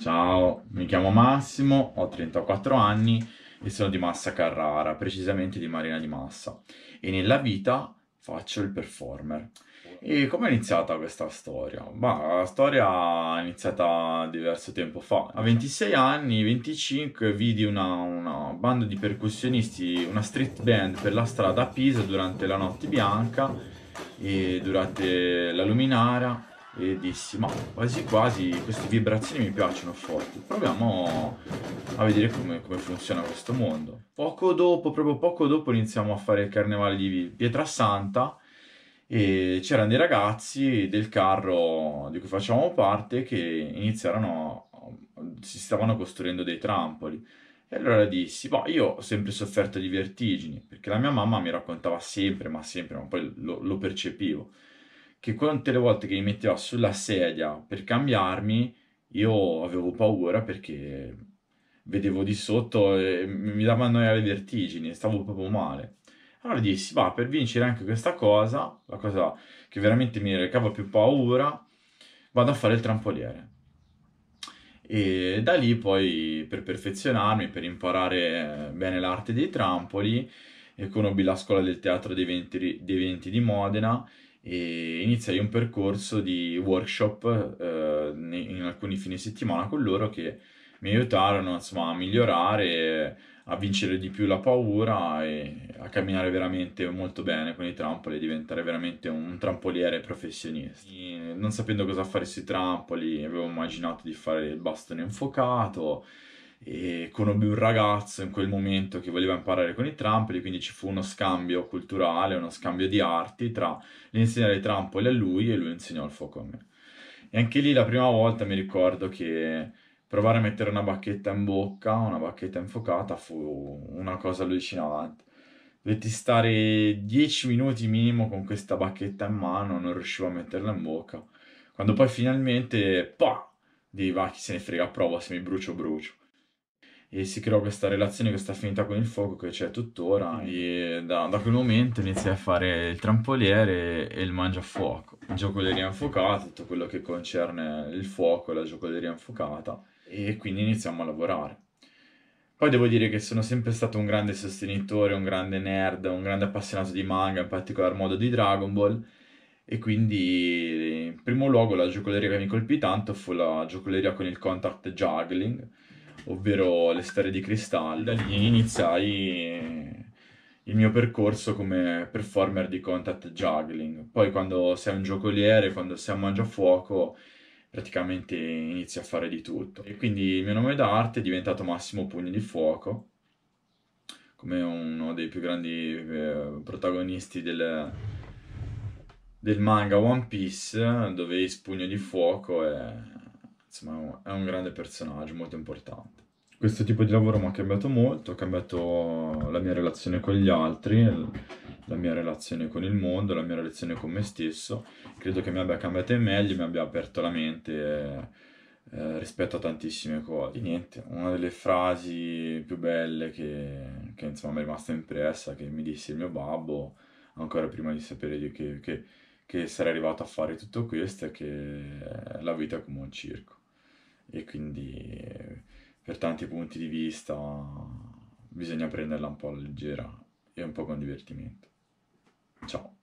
Ciao, mi chiamo Massimo, ho 34 anni e sono di Massa Carrara, precisamente di Marina di Massa. E nella vita faccio il performer. E come è iniziata questa storia? Beh, la storia è iniziata diverso tempo fa. A 26 anni, 25, vidi una, una banda di percussionisti, una street band per la strada a Pisa durante la notte bianca e durante la luminara e dissi ma quasi quasi queste vibrazioni mi piacciono forti proviamo a vedere come, come, funziona questo mondo poco dopo proprio poco dopo iniziamo a fare il carnevale di Pietrasanta e c'erano dei ragazzi del carro di cui facevamo parte che iniziarono si stavano costruendo dei trampoli e allora dissi, ma boh, io ho sempre sofferto di vertigini, perché la mia mamma mi raccontava sempre, ma sempre, ma poi lo, lo percepivo che quante le volte che mi metteva sulla sedia per cambiarmi, io avevo paura perché vedevo di sotto e mi dava noia le vertigini, stavo proprio male. Allora dissi, va, per vincere anche questa cosa, la cosa che veramente mi recava più paura, vado a fare il trampoliere. E da lì poi, per perfezionarmi, per imparare eh, bene l'arte dei trampoli, conobbi la scuola del teatro dei venti, dei venti di Modena e iniziai un percorso di workshop eh, in alcuni fine settimana con loro che mi aiutarono insomma, a migliorare, a vincere di più la paura e a camminare veramente molto bene con i trampoli, e diventare veramente un trampoliere professionista. E non sapendo cosa fare sui trampoli, avevo immaginato di fare il bastone infuocato e conobbi un ragazzo in quel momento che voleva imparare con i trampoli, quindi ci fu uno scambio culturale, uno scambio di arti tra l'insegnare i trampoli a lui e lui insegnò il fuoco a me. E anche lì la prima volta mi ricordo che provare a mettere una bacchetta in bocca, una bacchetta infuocata, fu una cosa allucinante. Dovetti stare dieci minuti minimo con questa bacchetta in mano, non riuscivo a metterla in bocca. Quando poi finalmente, pa, di va chi se ne frega, prova, se mi brucio, brucio e si creò questa relazione, questa affinità con il fuoco che c'è tuttora e mm. da, da quel momento iniziai a fare il trampoliere e il mangiafuoco, giocoleria infuocata, tutto quello che concerne il fuoco, la giocoleria infuocata e quindi iniziamo a lavorare. Poi devo dire che sono sempre stato un grande sostenitore, un grande nerd, un grande appassionato di manga, in particolar modo di Dragon Ball e quindi in primo luogo la giocoleria che mi colpì tanto fu la giocoleria con il contact juggling ovvero Le storie di cristallo. Da lì iniziai il mio percorso come performer di contact juggling. Poi quando sei un giocoliere, quando sei a mangiafuoco, praticamente inizi a fare di tutto. E quindi il mio nome d'arte è diventato Massimo Pugni di Fuoco, come uno dei più grandi eh, protagonisti del, del, manga One Piece, dove il Pugno di Fuoco è insomma è un grande personaggio, molto importante. Questo tipo di lavoro mi ha cambiato molto, ha cambiato la mia relazione con gli altri, la mia relazione con il mondo, la mia relazione con me stesso. Credo che mi abbia cambiato in meglio, mi abbia aperto la mente eh, rispetto a tantissime cose. niente, una delle frasi più belle che, che insomma mi è rimasta impressa, che mi disse il mio babbo, ancora prima di sapere che, che, che sarei arrivato a fare tutto questo, è che la vita è come un circo e quindi per tanti punti di vista bisogna prenderla un po' alla leggera e un po' con divertimento. Ciao!